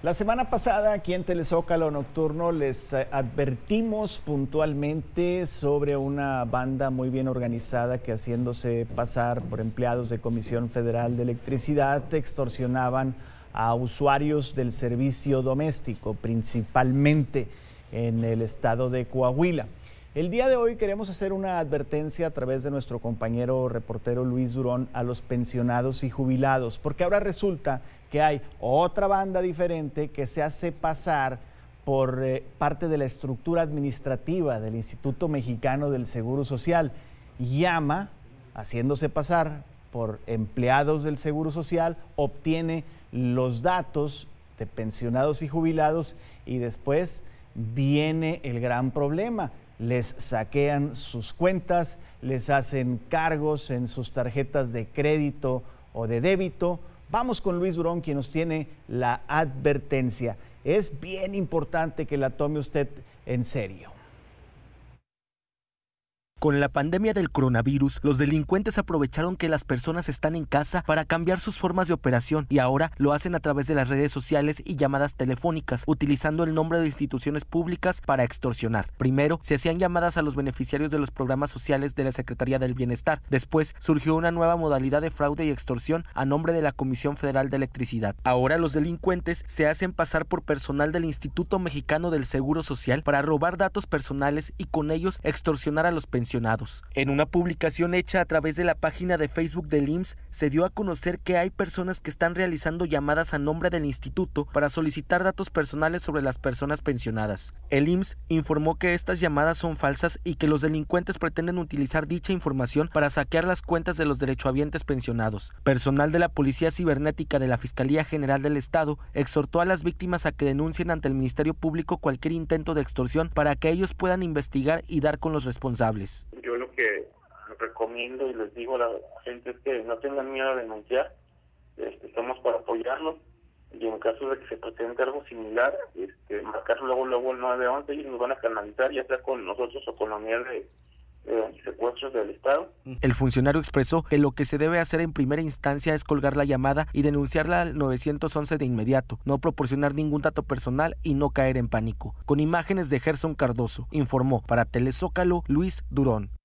La semana pasada aquí en Telezócalo Nocturno les eh, advertimos puntualmente sobre una banda muy bien organizada que haciéndose pasar por empleados de Comisión Federal de Electricidad extorsionaban a usuarios del servicio doméstico, principalmente en el estado de Coahuila. El día de hoy queremos hacer una advertencia a través de nuestro compañero reportero Luis Durón a los pensionados y jubilados, porque ahora resulta que hay otra banda diferente que se hace pasar por eh, parte de la estructura administrativa del Instituto Mexicano del Seguro Social. Llama, haciéndose pasar por empleados del Seguro Social, obtiene los datos de pensionados y jubilados y después viene el gran problema les saquean sus cuentas, les hacen cargos en sus tarjetas de crédito o de débito. Vamos con Luis Durón, quien nos tiene la advertencia. Es bien importante que la tome usted en serio. Con la pandemia del coronavirus, los delincuentes aprovecharon que las personas están en casa para cambiar sus formas de operación y ahora lo hacen a través de las redes sociales y llamadas telefónicas, utilizando el nombre de instituciones públicas para extorsionar. Primero, se hacían llamadas a los beneficiarios de los programas sociales de la Secretaría del Bienestar. Después, surgió una nueva modalidad de fraude y extorsión a nombre de la Comisión Federal de Electricidad. Ahora los delincuentes se hacen pasar por personal del Instituto Mexicano del Seguro Social para robar datos personales y con ellos extorsionar a los pensionistas en una publicación hecha a través de la página de Facebook del IMSS, se dio a conocer que hay personas que están realizando llamadas a nombre del instituto para solicitar datos personales sobre las personas pensionadas. El IMSS informó que estas llamadas son falsas y que los delincuentes pretenden utilizar dicha información para saquear las cuentas de los derechohabientes pensionados. Personal de la Policía Cibernética de la Fiscalía General del Estado exhortó a las víctimas a que denuncien ante el Ministerio Público cualquier intento de extorsión para que ellos puedan investigar y dar con los responsables. Yo lo que recomiendo y les digo a la gente es que no tengan miedo a denunciar, este, estamos para apoyarlos y en caso de que se presente algo similar, este, marcar luego luego el 911 y nos van a canalizar ya sea con nosotros o con la unidad de el funcionario expresó que lo que se debe hacer en primera instancia es colgar la llamada y denunciarla al 911 de inmediato, no proporcionar ningún dato personal y no caer en pánico. Con imágenes de Gerson Cardoso, informó para Telezócalo Luis Durón.